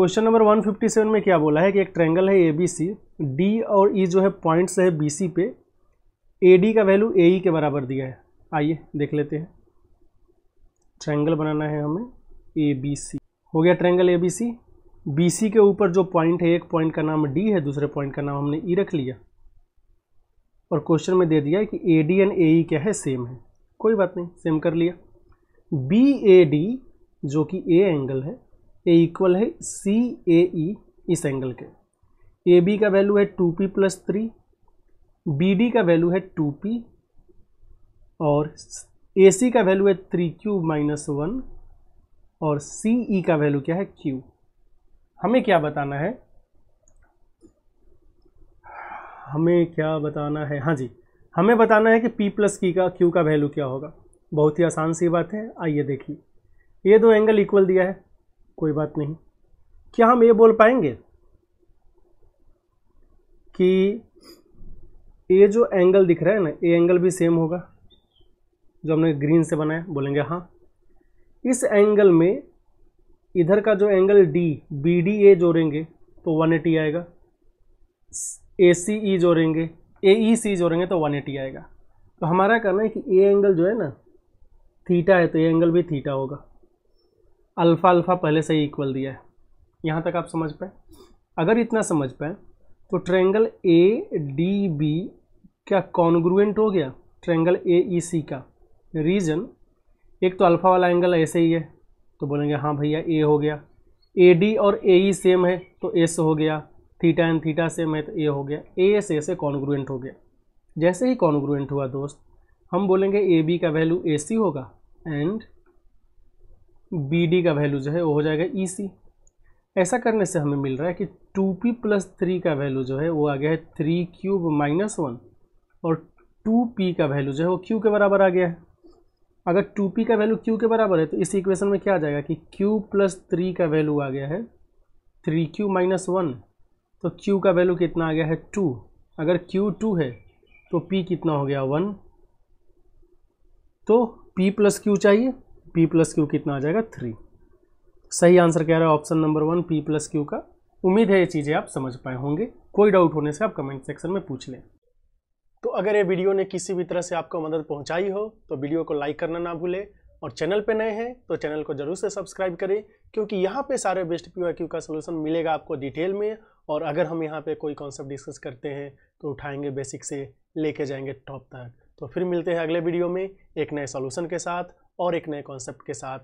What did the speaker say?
question number 157 में क्या बोला है कि एक ट्रेंगल है ए बी सी डी और ई e जो है पॉइंट्स है बी सी पे ए डी का वैल्यू ए ई के बराबर दिया है आइए देख लेते हैं ट्रैंगल बनाना है हमें ए बी सी हो गया triangle A B C B C के ऊपर जो पॉइंट है एक पॉइंट का नाम डी है दूसरे पॉइंट का नाम हमने ई e रख लिया और क्वेश्चन में दे दिया कि ए डी एंड ए ई क्या है सेम है कोई बात नहीं सेम कर लिया बी ए डी जो कि ए एंगल है ये इक्वल है सी ए ई इस एंगल के ए बी का वैल्यू है two p plus three B D का वैल्यू है टू पी और ए सी का वैल्यू है थ्री क्यू माइनस वन और सी ई e का वैल्यू क्या है क्यू हमें क्या बताना है हमें क्या बताना है हाँ जी हमें बताना है कि पी प्लस की का क्यू का वैल्यू क्या होगा बहुत ही आसान सी बात है आइए देखिए ये दो एंगल इक्वल दिया है कोई बात नहीं क्या हम ये बोल पाएंगे कि ये जो एंगल दिख रहा है ना ये एंगल भी सेम होगा जो हमने ग्रीन से बनाया बोलेंगे हाँ इस एंगल में इधर का जो angle D B D A जोड़ेंगे तो 180 आएगा ए सी ई जोड़ेंगे ए ई सी जोड़ेंगे तो 180 आएगा तो हमारा कहना है कि ए एंगल जो है ना थीटा है तो ये एंगल भी थीटा होगा अल्फ़ा अल्फ़ा पहले से ही इक्वल दिया है यहाँ तक आप समझ पाए अगर इतना समझ पाए तो ट्रेंगल ए डी बी क्या कॉन्ग्रुएंट हो गया ट्रेंगल ए ई सी का रीजन एक तो अल्फ़ा वाला एंगल ऐसे ही है तो बोलेंगे हाँ भैया ए हो गया ए डी और ए ई सेम है तो एस हो गया थीटा एंड थीटा सेम है तो ए हो गया ए एस ए से कॉन्ग्रुएंट हो गया जैसे ही कॉन्ग्रुएंट हुआ दोस्त हम बोलेंगे ए बी का वैल्यू ए सी होगा एंड बी डी का वैल्यू जो है वो हो जाएगा ई e सी ऐसा करने से हमें मिल रहा है कि टू पी प्लस थ्री का वैल्यू जो है वो आ गया है थ्री क्यूब माइनस वन और टू पी का वैल्यू जो है वो क्यू के बराबर आ गया है अगर टू पी का वैल्यू क्यू के बराबर है तो इस इक्वेशन में क्या आ जाएगा कि क्यू प्लस थ्री का वैल्यू आ गया है थ्री क्यू माइनस वन तो क्यू का वैल्यू कितना आ गया है टू अगर क्यू टू है तो पी कितना हो गया वन तो पी प्लस क्यू चाहिए पी प्लस क्यू कितना आ जाएगा थ्री सही आंसर क्या रहा है option number one p plus q का उम्मीद है ये चीज़ें आप समझ पाए होंगे कोई डाउट होने से आप कमेंट सेक्शन में पूछ लें तो अगर ये वीडियो ने किसी भी तरह से आपको मदद पहुंचाई हो तो वीडियो को लाइक करना ना भूलें और चैनल पे नए हैं तो चैनल को जरूर से सब्सक्राइब करें क्योंकि यहाँ पे सारे बेस्ट पी क्यू का सोल्यूशन मिलेगा आपको डिटेल में और अगर हम यहाँ पे कोई कॉन्सेप्ट डिस्कस करते हैं तो उठाएंगे बेसिक से लेके जाएंगे टॉप तक तो फिर मिलते हैं अगले वीडियो में एक नए सोल्यूशन के साथ और एक नए कॉन्सेप्ट के साथ